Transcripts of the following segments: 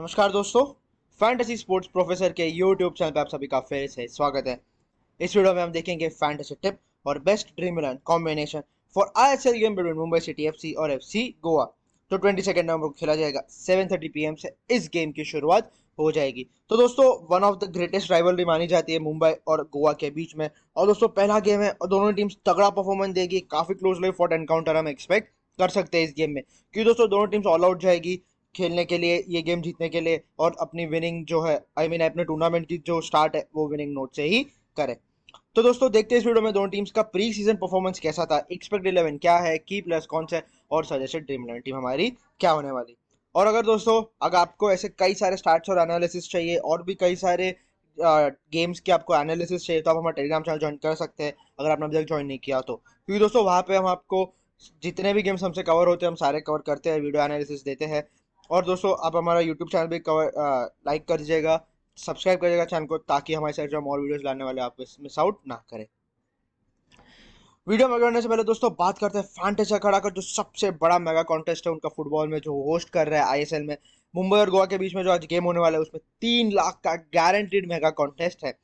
नमस्कार दोस्तों fantasy sports professor के यूट्यूब चैनल पर आप सभी का फिर से स्वागत है इस वीडियो में हम देखेंगे फैंटेसी टिप और best dream run combination for I S L game between Mumbai city F C और एफ सी गोवा तो ट्वेंटी सेकेंड नवंबर को खेला जाएगा सेवन थर्टी पी एम से इस गेम की शुरुआत हो जाएगी तो दोस्तों one of the greatest rivalry मानी जाती है मुंबई और गोवा के बीच में और दोस्तों पहला गेम है और दोनों टीम्स तगड़ा परफॉर्मेंस देगी काफ़ी क्लोजली फॉर एनकाउंटर हम एक्सपेक्ट कर सकते हैं इस गेम में क्योंकि दोस्तों दोनों टीम्स ऑल आउट जाएगी खेलने के लिए ये गेम जीतने के लिए और अपनी विनिंग जो है आई मीन अपने टूर्नामेंट की जो स्टार्ट है वो विनिंग नोट से ही करें तो दोस्तों देखते हैं इस वीडियो में दोनों टीम्स का प्री सीजन परफॉर्मेंस कैसा था एक्सपेक्ट इलेवन क्या है की प्लस कौन सा और सजेस्टेड ड्रीम इलेवन टीम हमारी क्या होने वाली और अगर दोस्तों अगर आपको ऐसे कई सारे स्टार्ट और एनालिसिस चाहिए और भी कई सारे गेम्स के आपको एनालिसिस चाहिए तो आप हमारे टेलीग्राम चैनल ज्वाइन कर सकते हैं अगर आपने अभी तक ज्वाइन नहीं किया तो क्योंकि दोस्तों वहाँ पे हम आपको जितने भी गेम्स हमसे कवर होते हैं हम सारे कवर करते हैं वीडियो एनालिसिस देते हैं और दोस्तों आप हमारा यूट्यूब चैनल भी कवर लाइक कर दीजिएगा सब्सक्राइब करिएगा चैनल को ताकि हमारे साइड जो हम और वीडियोज लाने वाले आप मिस आउट ना करें वीडियो में करने से पहले दोस्तों बात करते हैं फैंटेसी अखाड़ा का जो सबसे बड़ा मेगा कॉन्टेस्ट है उनका फुटबॉल में जो होस्ट कर रहा है आईएसएल में मुंबई और गोवा के बीच में जो आज गेम होने वाला है उसमें तीन लाख का गारंटीड मेगा कॉन्टेस्ट है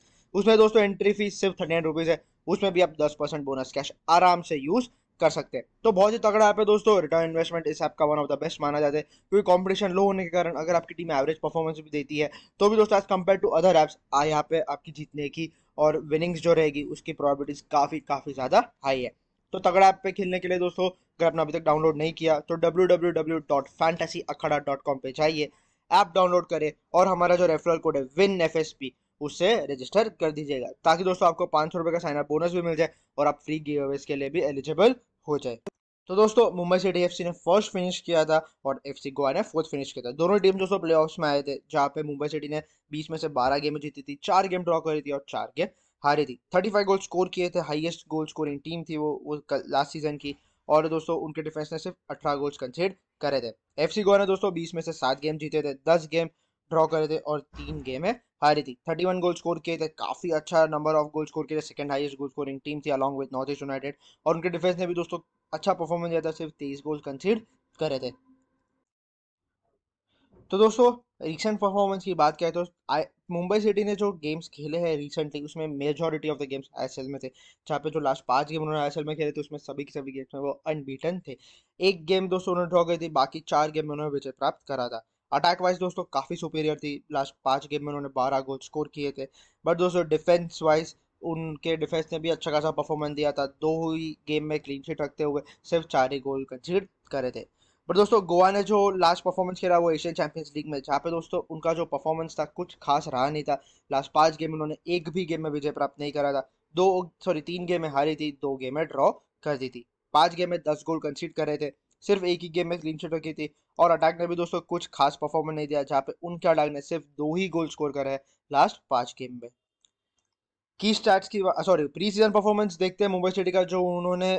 उसमें दोस्तों एंट्री फीस सिर्फ थर्टी नाइन रुपीज़ है उसमें भी आप दस बोनस कैश आराम से यूज़ कर सकते हैं तो बहुत ही तगड़ा ऐप है दोस्तों रिटर्न इन्वेस्टमेंट इस ऐप का वन ऑफ द बेस्ट माना जाता है क्योंकि कंपटीशन लो होने के कारण अगर आपकी टीम एवरेज परफॉर्मेंस भी देती है तो भी दोस्तों as compare to other apps आ यहाँ पे आपकी जीतने की और विनिंग्स जो रहेगी उसकी प्रॉबिलिटीज काफ़ी काफ़ी ज़्यादा हाई है तो तगड़ा ऐप पे खेलने के लिए दोस्तों अगर आपने अभी तक डाउनलोड नहीं किया तो डब्ल्यू पे जाइए ऐप डाउनलोड करें और हमारा जो रेफरल कोड है विन एफ एस पी उसे रजिस्टर कर दीजिएगा ताकि दोस्तों आपको पाँच सौ का साइन अप बोनस भी मिल जाए और आप फ्री गिव अवेज के लिए भी एलिजिबल हो जाए तो दोस्तों मुंबई सिटी एफसी ने फर्स्ट फिनिश किया था और एफसी गोवा ने फोर्थ फिनिश किया था दोनों टीम दोस्तों प्ले में आए थे जहाँ पे मुंबई सिटी ने बीस में से बारह गेम जीती थी चार गेम ड्रॉ करी थी और चार गेम हारी थी 35 गोल स्कोर किए थे हाईएस्ट गोल स्कोरिंग टीम थी वो वो लास्ट सीजन की और दोस्तों उनके डिफेंस ने सिर्फ अठारह गोल्स कंसीड करे थे एफ गोवा ने दोस्तों बीस में से सात गेम जीते थे दस गेम ड्रॉ करे थे और तीन गेम है हारी थी थर्टी वन गोल स्कोर किए थे काफी अच्छा नंबर ऑफ गोल स्कोर किए थे second highest goal scoring team थी along with North East United और उनके डिफेंस ने भी दोस्तों अच्छा परफॉर्मेंस दिया था सिर्फ तेईस गोल कंसीड करे थे तो दोस्तों रिसेंट परफॉर्मेंस की बात करें तो मुंबई सिटी ने जो गेम्स खेले हैं रिसेंटली उसमें मेजॉरिटी ऑफ द गेम्स आई में थे जहाँ पे जो लास्ट पांच गेम उन्होंने आई में खेले थे उसमें सभी के सभी गेम्स में वो अनबीटन थे एक गेम दोस्तों उन्होंने ड्रॉ करी थी बाकी चार गेम में उन्होंने विजय प्राप्त करा था अटैक वाइज दोस्तों काफ़ी सुपीरियर थी लास्ट पाँच गेम में उन्होंने बारह गोल स्कोर किए थे बट दोस्तों डिफेंस वाइज उनके डिफेंस ने भी अच्छा खासा परफॉर्मेंस दिया था दो ही गेम में क्लीन शीट रखते हुए सिर्फ चार ही गोल कंसिडर करे थे बट दोस्तों गोवा ने जो लास्ट परफॉर्मेंस खेला वो एशियन चैंपियंस लीग में जहाँ पे दोस्तों उनका जो परफॉर्मेंस था कुछ खास रहा नहीं था लास्ट पाँच गेम उन्होंने एक भी गेम में विजय प्राप्त नहीं करा था दो सॉरी तीन गेमें हारी थी दो गेमें ड्रॉ कर दी थी पाँच गेम में दस गोल कंसीड करे थे सिर्फ एक ही गेम में क्लीन शीट रखी थी और अटैक ने भी दोस्तों कुछ खास परफॉर्मेंस नहीं दिया जहाँ पे उनके अटैक ने सिर्फ दो ही गोल स्कोर कर है लास्ट पांच गेम में की स्टैट्स की सॉरी प्री सीजन परफॉर्मेंस देखते हैं मुंबई सिटी का जो उन्होंने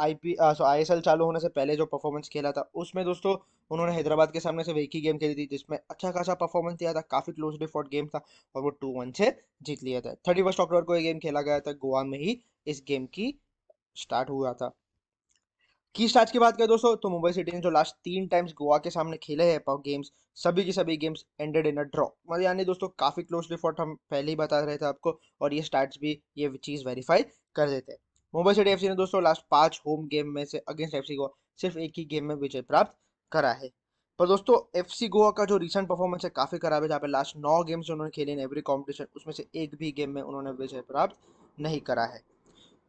आई पी आई चालू होने से पहले जो परफॉर्मेंस खेला था उसमें दोस्तों उन्होंने हैदराबाद के सामने सिर्फ एक ही गेम खेली थी जिसमें अच्छा खासा परफॉर्मेंस दिया था काफी क्लोज डिफॉल्ट गेम था और वो टू वन से जीत लिया था थर्टी फर्स्ट अक्टूबर को ये गेम खेला गया था गोवा में ही इस गेम की स्टार्ट हुआ था की स्टार्ट की बात करें दोस्तों तो मुंबई सिटी ने जो लास्ट तीन टाइम्स गोवा के सामने खेले हैं गेम्स सभी की सभी games ended in a draw मतलब यानी दोस्तों काफ़ी क्लोज रिपोर्ट हम पहले ही बता रहे थे आपको और ये स्टार्ट भी ये चीज़ वेरीफाई कर देते हैं मुंबई सिटी एफसी ने दोस्तों लास्ट पांच होम गेम में से अगेंस्ट एफसी गोवा सिर्फ एक ही गेम में विजय प्राप्त करा है पर दोस्तों एफसी गोवा का जो रिसेंट परफॉर्मेंस है काफ़ी खराब है जहाँ पे लास्ट नौ गेम्स उन्होंने खेले इन एवरी कॉम्पिटिशन उसमें से एक भी गेम में उन्होंने विजय प्राप्त नहीं करा है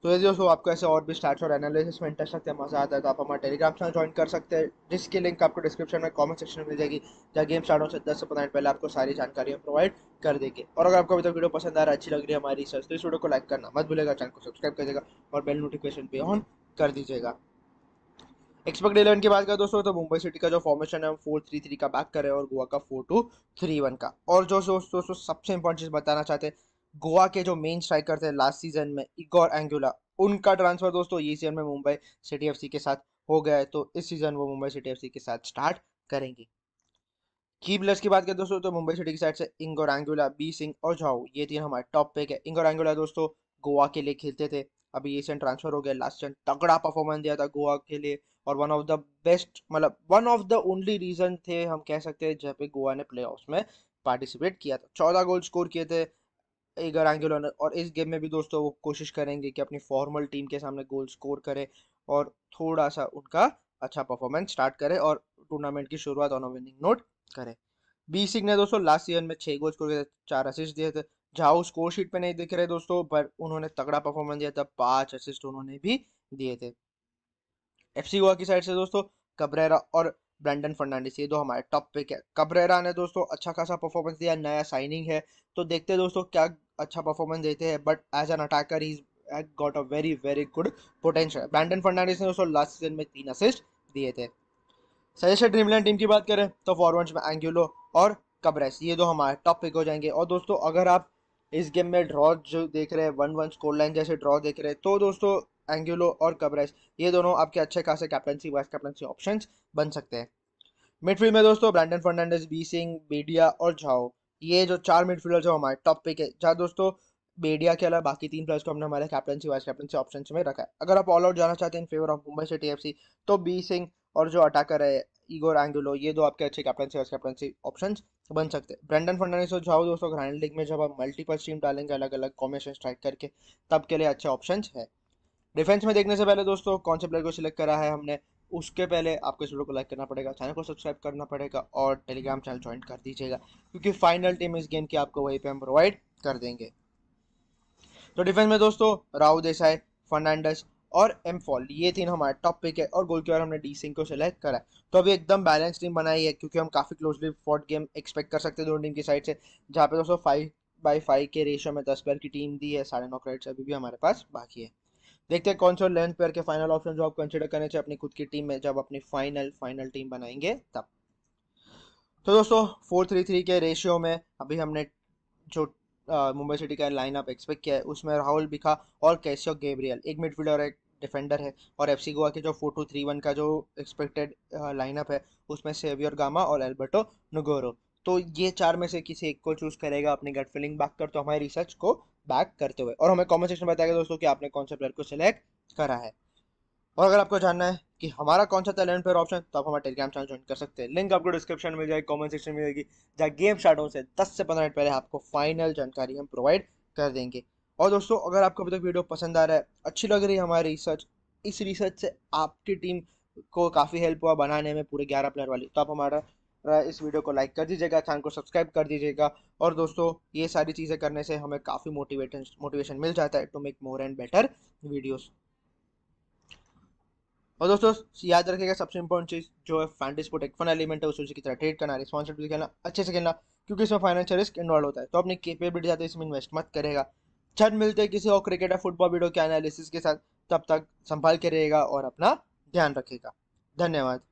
तो ये दोस्तों आपको ऐसे और भी स्टार्ट और एनालिसिस में इंटरेस्ट रखते हैं मज़ा आता है तो आप हमारे टेलीग्राम चैनल ज्वाइन कर सकते हैं जिसकी लिंक आपको डिस्क्रिप्शन में कमेंट सेक्शन में मिल जाएगी जहाँ गेम स्टार्ट होने से दस से पंद्रह मिनट पहले आपको सारी जानकारी प्रोवाइड कर देंगे और अगर आपको अभी तक वीडियो पसंद आ रहा है अच्छी लग रही है हमारी सर्च तो इस वीडियो को लाइक करना मत भूलेगा चैनल को सब्सक्राइब कर देगा और बेल नोटिफिकेशन भी ऑन कर दीजिएगा एक्सपेक्ट इलेवन की बात करें दोस्तों तो मुंबई सिटी का जो फॉर्मेशन है हम फोर थ्री थ्री का बैक करें और गोवा का फोर टू थ्री वन का और जो दोस्तों सबसे इंपॉर्टेंट चीज़ बताना चाहते हैं गोवा के जो मेन स्ट्राइकर थे लास्ट सीजन में इगोर एंगुला उनका ट्रांसफर दोस्तों ये सीजन में मुंबई सिटी एफ के साथ हो गया है तो इस सीजन वो मुंबई सिटी एफ के साथ स्टार्ट करेंगे की प्लेयर्स की बात करें दोस्तों तो मुंबई सिटी की साइड से इंगोर एंगुला बी सिंह और झाओ ये तीन हमारे टॉप पिक है इंगोर एंगुला दोस्तों गोवा के लिए खेलते थे अभी ये सीजन ट्रांसफर हो गया लास्ट सीजन तगड़ा परफॉर्मेंस दिया था गोवा के लिए और वन ऑफ द बेस्ट मतलब one of the only reason थे हम कह सकते हैं जहाँ पे गोवा ने प्ले में पार्टिसिपेट किया था चौदह गोल स्कोर किए थे एगर एंगुलर और इस गेम में भी दोस्तों वो कोशिश करेंगे कि अपनी फॉर्मल टीम के सामने गोल स्कोर करे और थोड़ा सा उनका अच्छा परफॉर्मेंस स्टार्ट करे और टूर्नामेंट की शुरुआत ऑन विनिंग नोट करें बी सिंह ने दोस्तों लास्ट सीजन में छह गोल स्कोर किए थे चार असिस्ट दिए थे झाओ स्कोर शीट पर नहीं दिख रहे दोस्तों पर उन्होंने तगड़ा परफॉर्मेंस दिया था पांच असिस्ट उन्होंने भी दिए थे एफ सी गोवा की साइड से दोस्तों कब्रेरा और ब्रैंडन फर्नांडिस ये दो हमारे टॉप पिक है कब्रेरा ने दोस्तों अच्छा खासा परफॉर्मेंस दिया नया साइनिंग है तो देखते हैं दोस्तों क्या अच्छा परफॉर्मेंस देते हैं but as an attacker is got a very very good potential Brandon Fernandes ने उसको लास्ट सीजन में तीन असिस्ट दिए थे सजेस्टेड ड्रीमलैंड टीम की बात करें तो फॉरवर्ड्स में एंगुलो और कब्रेस ये दो हमारे टॉप पिक हो जाएंगे और दोस्तों अगर आप इस गेम में ड्रॉ जो देख रहे हैं वन वन स्कोर लाइन जैसे ड्रॉ देख रहे हैं तो दोस्तों एंगुलो और कबरेस ये दोनों आपके अच्छे खासे कैप्टनसी वाइस कैप्टनसी ऑप्शन बन सकते हैं मिडफील्ड में दोस्तों ब्रांडन फर्नांडिस बी सिंह बीडिया और झाओ ये जो चार मिडफील्डर जो हमारे टॉप पिक है चार दोस्तों बेडिया के अलावा बाकी तीन प्लेयर्स को हमने हमारे कैप्टनसी वाइस कैप्टनसी ऑप्शन में रखा है अगर आप ऑल आउट जाना चाहते हैं in favour of Mumbai city F तो बी सिंह और जो अटैकर है ईगोर एंगुलो ये दो आपके अच्छे कैप्टनसी वाइस कैप्टनसी ऑप्शन बन सकते हैं ब्रेंडन फर्नांडिस जाओ दोस्तों ग्रैंड लीग में जब आप मल्टीपल टीम डालेंगे अलग अलग कॉम्बिनेशन स्ट्राइक करके तब के लिए अच्छे ऑप्शन है डिफेंस में देखने से पहले दोस्तों कौन से प्लेयर को सिलेक्ट करा है हमने उसके पहले आपको इस वीडियो को लाइक करना पड़ेगा चैनल को सब्सक्राइब करना पड़ेगा और टेलीग्राम चैनल ज्वाइन कर दीजिएगा क्योंकि फाइनल टीम इस गेम की आपको वहीं पे हम प्रोवाइड कर देंगे तो डिफेंस में दोस्तों राव देसाई फर्नांडस और एम फॉल ये तीन हमारे टॉप पिक है और गोलकीपर हमने डी सिंह को सिलेक्ट करा है तो अभी एकदम बैलेंस टीम बनाई है क्योंकि हम काफ़ी क्लोजली फोर्ट गेम एक्सपेक्ट कर सकते हैं दोनों टीम की साइड से जहाँ पे दोस्तों फाइव बाई फाइव के रेशो में दस प्लेयर की टीम दी है साढ़े नौ क्रेड्स अभी भी हमारे पास बाकी है देखते हैं कौन सा लेंथ पेयर के फाइनल ऑप्शन जो आप कंसिडर करने चाहिए अपनी खुद की टीम में जब अपनी फाइनल फाइनल टीम बनाएंगे तब तो दोस्तों फोर थ्री थ्री के रेशियो में अभी हमने जो मुंबई सिटी का लाइनअप एक्सपेक्ट किया है उसमें राहुल बिखा और कैशियो गेब्रियल एक मिडफील्डर और एक डिफेंडर है और एफ सी गोवा के जो फोर टू थ्री वन का जो एक्सपेक्टेड लाइनअप है उसमें सेवियर गामा और एल्बर्टो नगोरो तो ये चार में से किसी एक को चूज करेगा अपनी गट फीलिंग बैक कर तो हमारे रिसर्च को बैक करते हुए और हमें कॉमेंट सेक्शन में बताएगा दोस्तों कि आपने कौन सा प्लेयर को सिलेक्ट करा है और अगर आपको जानना है कि हमारा कौन सा टैलेंट पेयर ऑप्शन तो आप हमारे टेलीग्राम चैनल ज्वाइन कर सकते हैं लिंक आपको डिस्क्रिप्शन में जाएगी कमेंट सेक्शन में मिलेगी जहाँ गेम स्टार्ट होने से 10 से 15 मिनट पहले आपको फाइनल जानकारी हम प्रोवाइड कर देंगे और दोस्तों अगर आपको अभी तक वीडियो पसंद आ रहा है अच्छी लग रही है हमारी रिसर्च इस रिसर्च से आपकी टीम को काफ़ी हेल्प हुआ बनाने में पूरे ग्यारह प्लेयर वाली तो आप हमारा इस वीडियो को लाइक कर दीजिएगा चैनल को सब्सक्राइब कर दीजिएगा और दोस्तों ये सारी चीज़ें करने से हमें काफ़ी मोटिवेटन मोटिवेशन मिल जाता है to make more and better videos और दोस्तों याद रखिएगा सबसे इंपॉर्टेंट चीज़ जो है फैंटी स्पोर्ट एक फन एलिमेंट है उस की तरह ट्रेड करना रिस्पॉन्सिबिलिटी खेलना अच्छे से खेलना क्योंकि इसमें फाइनेंशियल रिस्क इन्वॉल्व होता है तो अपनी केपेबिलिटी जाते इसमें इन्वेस्ट मत करेगा छठ मिलते हैं किसी और क्रिकेट या फुटबॉल वीडियो के एनालिसिस के साथ तब तक संभाल के रहेगा और अपना ध्यान रखेगा धन्यवाद